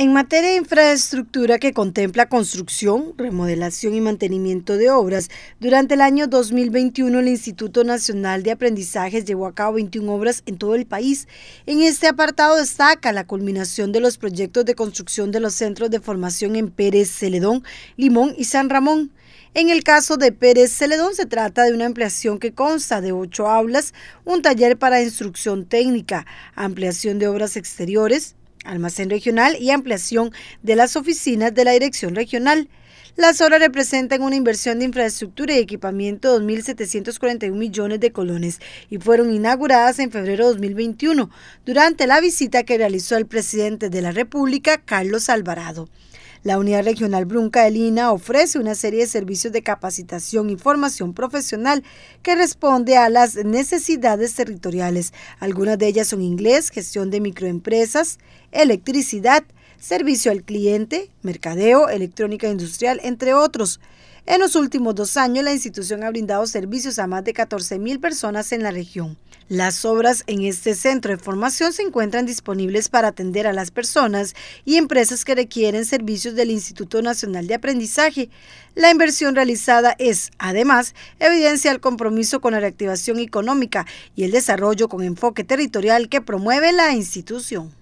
En materia de infraestructura que contempla construcción, remodelación y mantenimiento de obras, durante el año 2021 el Instituto Nacional de Aprendizajes llevó a cabo 21 obras en todo el país. En este apartado destaca la culminación de los proyectos de construcción de los centros de formación en Pérez, Celedón, Limón y San Ramón. En el caso de Pérez Celedón se trata de una ampliación que consta de ocho aulas, un taller para instrucción técnica, ampliación de obras exteriores, almacén regional y ampliación de las oficinas de la Dirección Regional. Las obras representan una inversión de infraestructura y equipamiento de 2.741 millones de colones y fueron inauguradas en febrero de 2021 durante la visita que realizó el presidente de la República, Carlos Alvarado. La Unidad Regional Brunca ofrece una serie de servicios de capacitación y formación profesional que responde a las necesidades territoriales. Algunas de ellas son inglés, gestión de microempresas, electricidad, servicio al cliente, mercadeo, electrónica industrial, entre otros. En los últimos dos años, la institución ha brindado servicios a más de 14.000 personas en la región. Las obras en este centro de formación se encuentran disponibles para atender a las personas y empresas que requieren servicios del Instituto Nacional de Aprendizaje. La inversión realizada es, además, evidencia el compromiso con la reactivación económica y el desarrollo con enfoque territorial que promueve la institución.